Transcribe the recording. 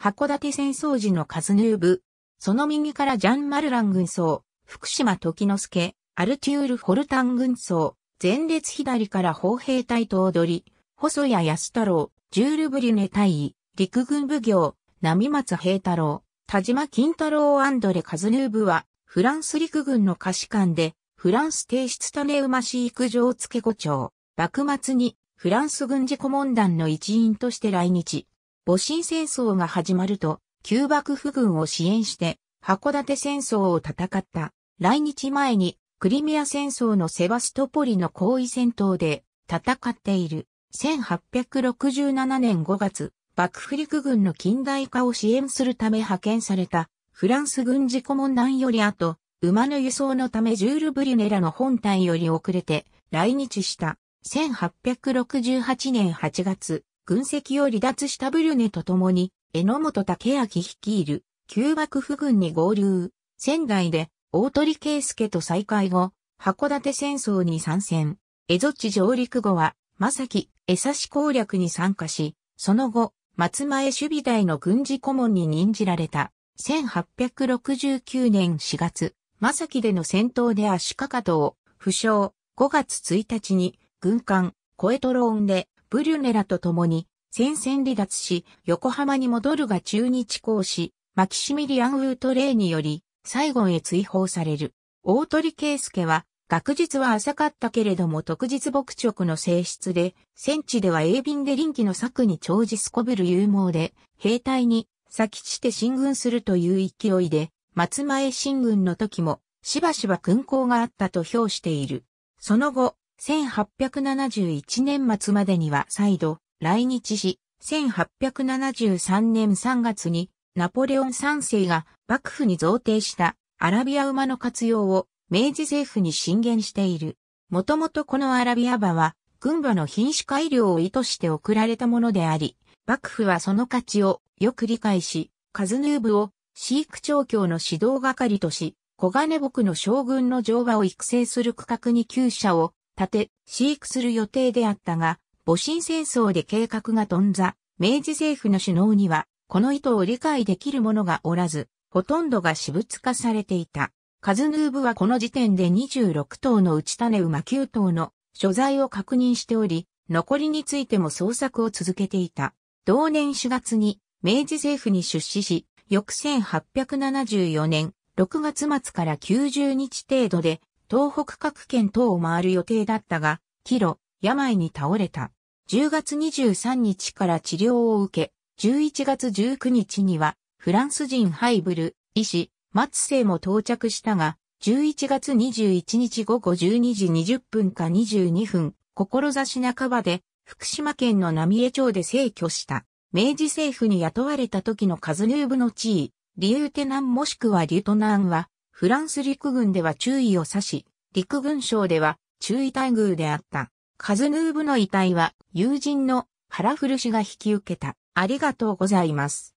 函館戦争時のカズヌーブ、その右からジャン・マルラン軍曹、福島時之助、アルテュール・ホルタン軍曹、前列左から砲兵隊と踊り、細谷安太郎、ジュール・ブリュネ大尉、陸軍奉行、波松平太郎、田島金太郎アンドレ・カズヌーブは、フランス陸軍の下士官で、フランス帝室種馬飼育場付御長、幕末にフランス軍事顧問団の一員として来日。戊辰戦争が始まると、旧幕府軍を支援して、函館戦争を戦った。来日前に、クリミア戦争のセバストポリの後位戦闘で戦っている。1867年5月、幕府陸軍の近代化を支援するため派遣されたフランス軍事顧問団より後、馬の輸送のためジュール・ブリュネラの本隊より遅れて来日した。1868年8月、軍籍を離脱したブリュネと共に、ノ本武明率いる旧幕府軍に合流。仙台で大鳥圭介と再会後、函館戦争に参戦。江戸地上陸後は、正木、江差攻略に参加し、その後、松前守備隊の軍事顧問に任じられた。1869年4月、正木での戦闘で足かかとを負傷。5月1日に、軍艦、コエトローンでブリュネラと共に戦線離脱し、横浜に戻るが中日公使、マキシミリアン・ウートレイにより、サイゴンへ追放される。大鳥圭介は、学術は浅かったけれども特実牧直の性質で、戦地では鋭敏で臨機の策に長じすこぶる勇猛で、兵隊に先して進軍するという勢いで、松前進軍の時も、しばしば訓行があったと評している。その後、1871年末までには再度来日し、1873年3月にナポレオン3世が幕府に贈呈したアラビア馬の活用を明治政府に進言している。もともとこのアラビア馬は軍馬の品種改良を意図して贈られたものであり、幕府はその価値をよく理解し、カズヌーブを飼育調教の指導係とし、小金牧の将軍の乗馬を育成する区画に厩舎を建て、飼育する予定であったが、戊辰戦争で計画が頓挫、明治政府の首脳には、この意図を理解できる者がおらず、ほとんどが私物化されていた。カズヌーブはこの時点で26頭の内ち種馬9頭の所在を確認しており、残りについても捜索を続けていた。同年4月に明治政府に出資し、翌1874年6月末から90日程度で東北各県等を回る予定だったが、帰路、病に倒れた。10月23日から治療を受け、11月19日には、フランス人ハイブル、医師、松生も到着したが、11月21日午後12時20分か22分、志半ばで、福島県の浪江町で逝去した。明治政府に雇われた時のカズヌーブの地位、リューテナンもしくはリュトナンは、フランス陸軍では注意を指し、陸軍省では注意待遇であった。カズヌーブの遺体は友人のハラフル氏が引き受けた。ありがとうございます。